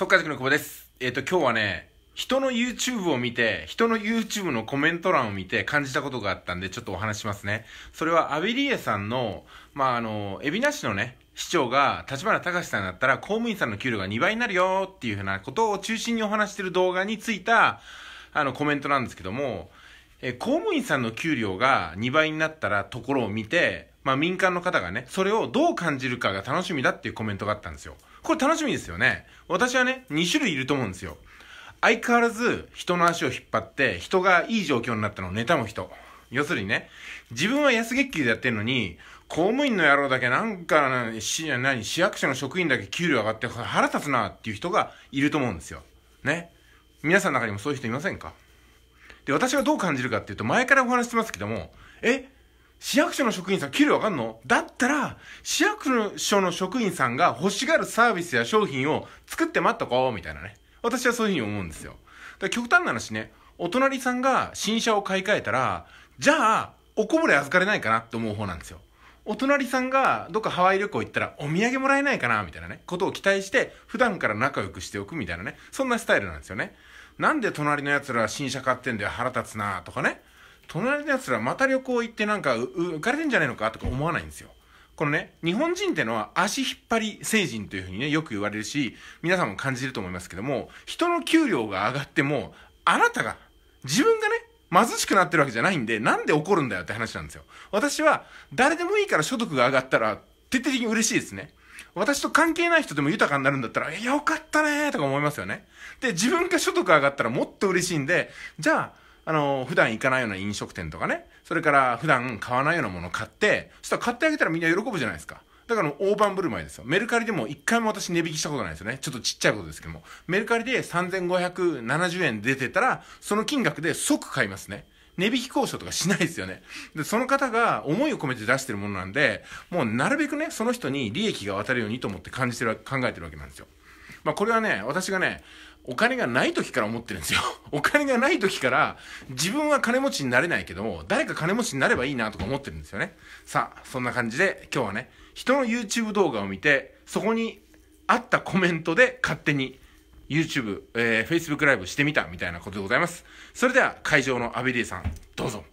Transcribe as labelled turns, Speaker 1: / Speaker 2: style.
Speaker 1: 速稼塾の久保です。えっ、ー、と、今日はね、人の YouTube を見て、人の YouTube のコメント欄を見て感じたことがあったんで、ちょっとお話しますね。それは、アベリエさんの、まあ、あの、海老名市のね、市長が、立花隆さんだったら、公務員さんの給料が2倍になるよっていうふうなことを中心にお話してる動画についた、あの、コメントなんですけども、えー、公務員さんの給料が2倍になったらところを見て、まあ民間の方がね、それをどう感じるかが楽しみだっていうコメントがあったんですよ。これ楽しみですよね。私はね、2種類いると思うんですよ。相変わらず人の足を引っ張って、人がいい状況になったのを妬む人。要するにね、自分は安月給でやってるのに、公務員の野郎だけなんか、し、何、市役所の職員だけ給料上がって腹立つなっていう人がいると思うんですよ。ね。皆さんの中にもそういう人いませんかで、私はどう感じるかっていうと、前からお話してますけども、え市役所の職員さん給料上がんのだったら、市役所の職員さんが欲しがるサービスや商品を作って待っとこう、みたいなね。私はそういうふうに思うんですよ。だから極端な話ね、お隣さんが新車を買い替えたら、じゃあ、おこぼれ預かれないかなって思う方なんですよ。お隣さんがどっかハワイ旅行行ったらお土産もらえないかなみたいなね、ことを期待して普段から仲良くしておくみたいなね、そんなスタイルなんですよね。なんで隣の奴ら新車買ってんだよ腹立つなとかね。隣の奴らまた旅行行ってなんか浮かれてんじゃないのかとか思わないんですよ。このね、日本人ってのは足引っ張り成人というふうにね、よく言われるし、皆さんも感じると思いますけども、人の給料が上がっても、あなたが、自分がね、貧しくなってるわけじゃないんで、なんで怒るんだよって話なんですよ。私は、誰でもいいから所得が上がったら、徹底的に嬉しいですね。私と関係ない人でも豊かになるんだったら、え、よかったねーとか思いますよね。で、自分が所得上がったらもっと嬉しいんで、じゃあ、あの、普段行かないような飲食店とかね、それから普段買わないようなものを買って、そしたら買ってあげたらみんな喜ぶじゃないですか。だから大盤振る舞いですよ。メルカリでも一回も私値引きしたことないですよね。ちょっとちっちゃいことですけども。メルカリで3570円出てたら、その金額で即買いますね。値引き交渉とかしないですよね。で、その方が思いを込めて出してるものなんで、もうなるべくね、その人に利益が渡るようにと思って感じてる、考えてるわけなんですよ。まあ、これはね、私がね、お金がない時から思ってるんですよ。お金がない時から、自分は金持ちになれないけども、誰か金持ちになればいいなとか思ってるんですよね。さあ、そんな感じで、今日はね、人の YouTube 動画を見て、そこにあったコメントで勝手に YouTube、えー、Facebook ライブしてみたみたいなことでございます。それでは、会場のアビリエさん、どうぞ。